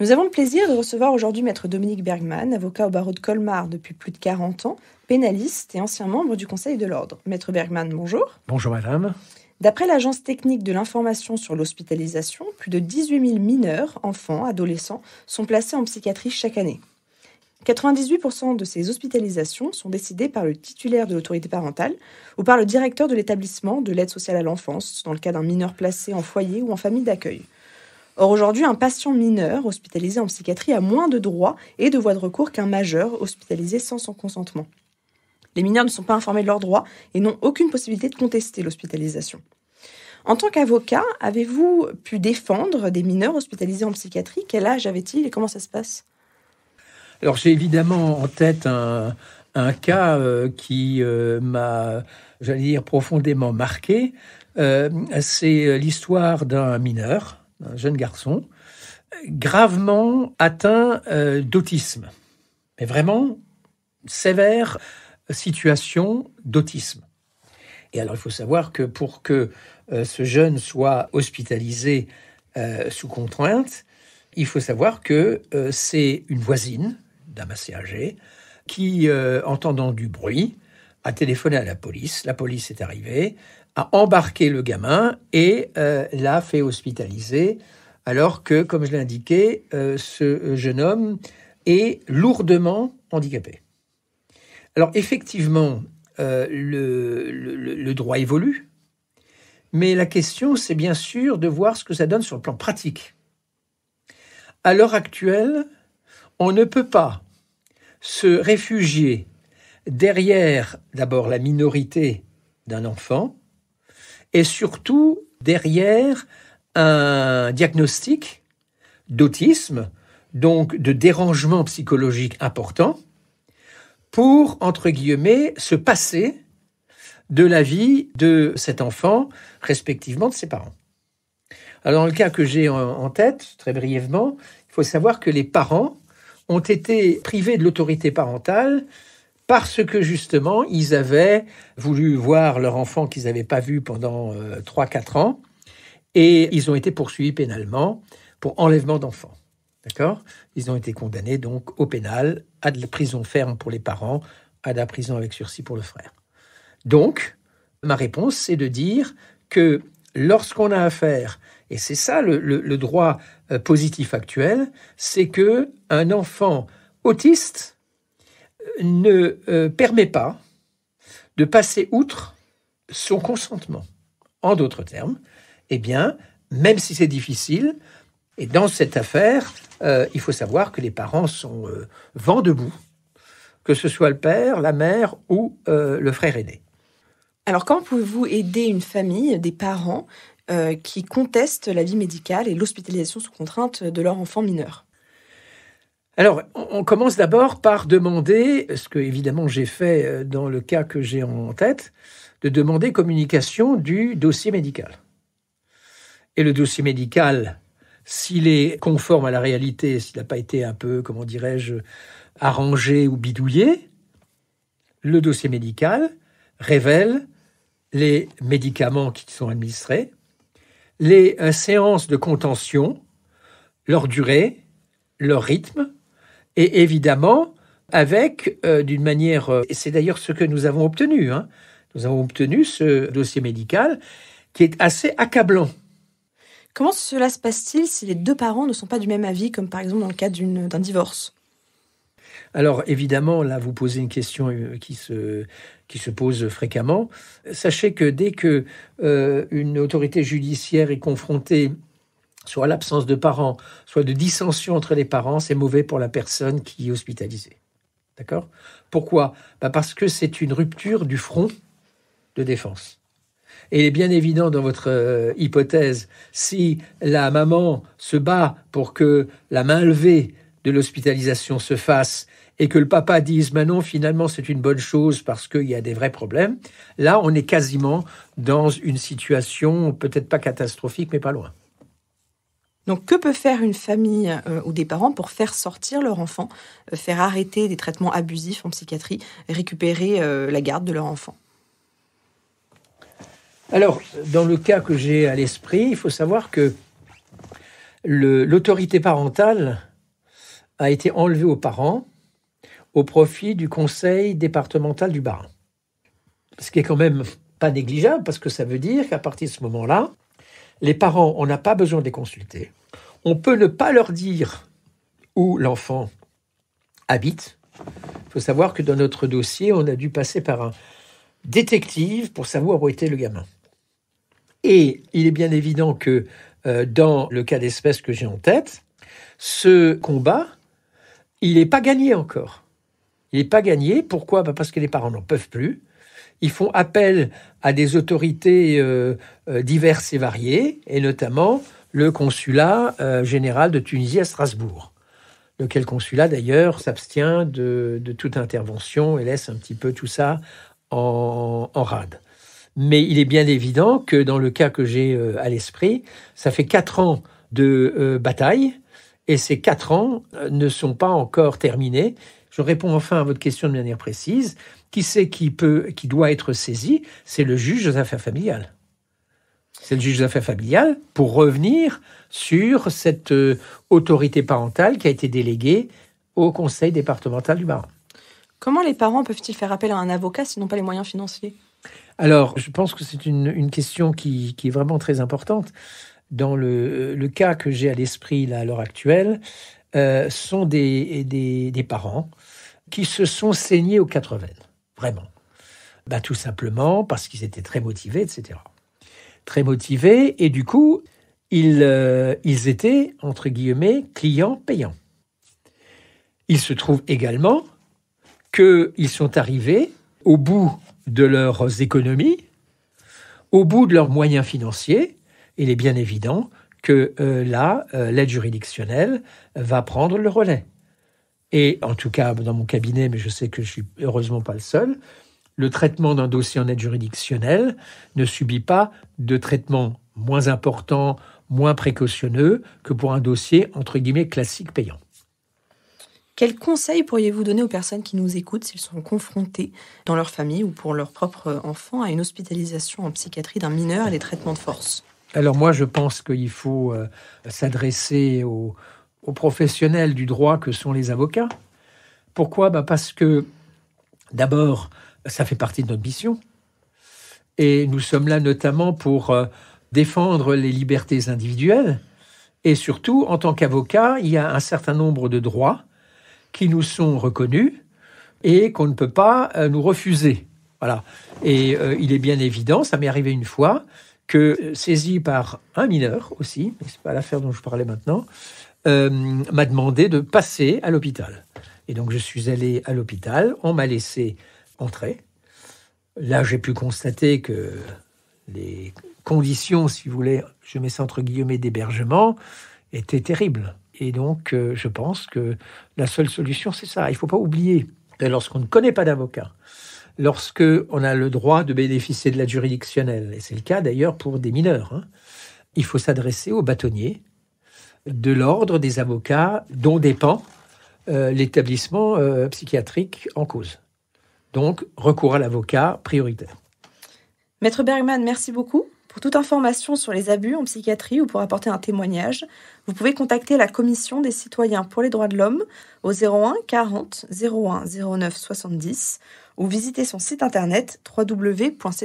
Nous avons le plaisir de recevoir aujourd'hui Maître Dominique Bergman, avocat au barreau de Colmar depuis plus de 40 ans, pénaliste et ancien membre du Conseil de l'Ordre. Maître Bergman, bonjour. Bonjour madame. D'après l'Agence technique de l'information sur l'hospitalisation, plus de 18 000 mineurs, enfants, adolescents, sont placés en psychiatrie chaque année. 98% de ces hospitalisations sont décidées par le titulaire de l'autorité parentale ou par le directeur de l'établissement de l'aide sociale à l'enfance, dans le cas d'un mineur placé en foyer ou en famille d'accueil. Or aujourd'hui, un patient mineur hospitalisé en psychiatrie a moins de droits et de voies de recours qu'un majeur hospitalisé sans son consentement. Les mineurs ne sont pas informés de leurs droits et n'ont aucune possibilité de contester l'hospitalisation. En tant qu'avocat, avez-vous pu défendre des mineurs hospitalisés en psychiatrie Quel âge avaient-ils et comment ça se passe Alors j'ai évidemment en tête un, cas euh, qui euh, m'a, j'allais dire, profondément marqué. Euh, c'est l'histoire d'un mineur un jeune garçon, gravement atteint euh, d'autisme. Mais vraiment, sévère situation d'autisme. Et alors, il faut savoir que pour que euh, ce jeune soit hospitalisé euh, sous contrainte, il faut savoir que c'est une voisine, dame assez âgée, qui, entendant du bruit, a téléphoné à la police, la police est arrivée, a embarqué le gamin et euh, l'a fait hospitaliser, alors que, comme je l'ai indiqué, euh, ce euh, jeune homme est lourdement handicapé. Alors effectivement, le, le droit évolue, mais la question, c'est bien sûr de voir ce que ça donne sur le plan pratique. À l'heure actuelle, on ne peut pas se réfugier derrière d'abord la minorité d'un enfant et surtout derrière un diagnostic d'autisme, donc de dérangement psychologique important, pour, entre guillemets, se passer de la vie de cet enfant, respectivement de ses parents. Alors, dans le cas que j'ai en tête, très brièvement, il faut savoir que les parents ont été privés de l'autorité parentale parce que justement, ils avaient voulu voir leur enfant qu'ils n'avaient pas vu pendant 3-4 euh, ans, et ils ont été poursuivis pénalement pour enlèvement d'enfants. D'accord Ils ont été condamnés donc au pénal, à de la prison ferme pour les parents, à de la prison avec sursis pour le frère. Donc, ma réponse, c'est de dire que lorsqu'on a affaire, et c'est ça le, le droit euh, positif actuel, c'est que un enfant autiste, ne euh, permet pas de passer outre son consentement. En d'autres termes, eh bien, même si c'est difficile, et dans cette affaire, euh, il faut savoir que les parents sont euh, vent debout, que ce soit le père, la mère ou le frère aîné. Alors, comment pouvez-vous aider une famille, des parents qui contestent la vie médicale et l'hospitalisation sous contrainte de leur enfant mineur alors, on commence d'abord par demander, ce que évidemment j'ai fait euh, dans le cas que j'ai en tête, de demander communication du dossier médical. Et le dossier médical, s'il est conforme à la réalité, s'il n'a pas été un peu, comment dirais-je, arrangé ou bidouillé, le dossier médical révèle les médicaments qui sont administrés, les euh, séances de contention, leur durée, leur rythme, et évidemment, avec, euh, d'une manière, euh, et c'est d'ailleurs ce que nous avons obtenu, hein. nous avons obtenu ce dossier médical qui est assez accablant. Comment cela se passe-t-il si les deux parents ne sont pas du même avis, comme par exemple dans le cas d'un divorce alors évidemment, là, vous posez une question euh, qui se, qui se pose fréquemment. Sachez que dès que une autorité judiciaire est confrontée soit l'absence de parents, soit de dissension entre les parents, c'est mauvais pour la personne qui est hospitalisée. D'accord Pourquoi bah Parce que c'est une rupture du front de défense. Et il est bien évident dans votre euh, hypothèse, si la maman se bat pour que la main levée de l'hospitalisation se fasse et que le papa dise mais bah non finalement c'est une bonne chose parce qu'il y a des vrais problèmes, là on est quasiment dans une situation peut-être pas catastrophique mais pas loin. Donc que peut faire une famille euh, ou des parents pour faire sortir leur enfant, euh, faire arrêter des traitements abusifs en psychiatrie, récupérer euh, la garde de leur enfant Alors, dans le cas que j'ai à l'esprit, il faut savoir que l'autorité parentale a été enlevée aux parents au profit du conseil départemental du bas Ce qui est quand même pas négligeable parce que ça veut dire qu'à partir de ce moment-là, les parents, on n'a pas besoin de les consulter. On peut ne pas leur dire où l'enfant habite. Il faut savoir que dans notre dossier, on a dû passer par un détective pour savoir où était le gamin. Et il est bien évident que euh, dans le cas d'espèce que j'ai en tête, ce combat, il n'est pas gagné encore. Il n'est pas gagné. Pourquoi bah, Parce que les parents n'en peuvent plus. Ils font appel à des autorités euh, euh, diverses et variées, et notamment le consulat euh, général de Tunisie à Strasbourg, lequel consulat d'ailleurs s'abstient de, toute intervention et laisse un petit peu tout ça en, en rade. Mais il est bien évident que dans le cas que j'ai à l'esprit, ça fait quatre ans de bataille, et ces quatre ans ne sont pas encore terminés je réponds enfin à votre question de manière précise. Qui c'est qui peut, qui doit être saisi C'est le juge des affaires familiales. C'est le juge des affaires familiales pour revenir sur cette euh, autorité parentale qui a été déléguée au conseil départemental du Marin. Comment les parents peuvent-ils faire appel à un avocat s'ils n'ont pas les moyens financiers Alors, je pense que c'est une, question qui, est vraiment très importante. Dans le, cas que j'ai à l'esprit là à l'heure actuelle, euh, sont des, des, des parents qui se sont saignés aux quatre veines, vraiment. Ben, tout simplement parce qu'ils étaient très motivés, etc. Très motivés, et du coup, euh, ils, étaient, entre guillemets, clients payants. Il se trouve également qu'ils sont arrivés au bout de leurs économies, au bout de leurs moyens financiers, il est bien évident que euh, là, euh, l'aide juridictionnelle va prendre le relais et en tout cas dans mon cabinet, mais je sais que je suis heureusement pas le seul, le traitement d'un dossier en aide juridictionnelle ne subit pas de traitement moins important, moins précautionneux que pour un dossier entre guillemets classique payant. Quels conseils pourriez-vous donner aux personnes qui nous écoutent s'ils sont confrontés dans leur famille ou pour leur propre enfant à une hospitalisation en psychiatrie d'un mineur et des traitements de force Alors moi, je pense qu'il faut euh, s'adresser aux, aux professionnels du droit que sont les avocats. Pourquoi bah, Parce que, d'abord, ça fait partie de notre mission. Et nous sommes là notamment pour euh, défendre les libertés individuelles. Et surtout, en tant qu'avocat, il y a un certain nombre de droits qui nous sont reconnus et qu'on ne peut pas euh, nous refuser. Voilà. Et euh, il est bien évident, ça m'est arrivé une fois, que saisi par un mineur aussi, mais c'est pas l'affaire dont je parlais maintenant, euh, m'a demandé de passer à l'hôpital. Et donc je suis allé à l'hôpital, on m'a laissé entrer. Là, j'ai pu constater que les conditions, si vous voulez, je mets ça entre guillemets, d'hébergement, étaient terribles. Et donc, euh, je pense que la seule solution, c'est ça. Il ne faut pas oublier lorsqu'on ne connaît pas d'avocat, lorsque on a le droit de bénéficier de la juridictionnelle, et c'est le cas d'ailleurs pour des mineurs, hein, il faut s'adresser aux bâtonniers de l'ordre des avocats dont dépend euh, l'établissement euh, psychiatrique en cause. Donc, recours à l'avocat prioritaire. Maître Bergman, merci beaucoup. Pour toute information sur les abus en psychiatrie ou pour apporter un témoignage, vous pouvez contacter la Commission des citoyens pour les droits de l'homme au 01 40 01 09 70 ou visiter son site internet www.ccdh.fr.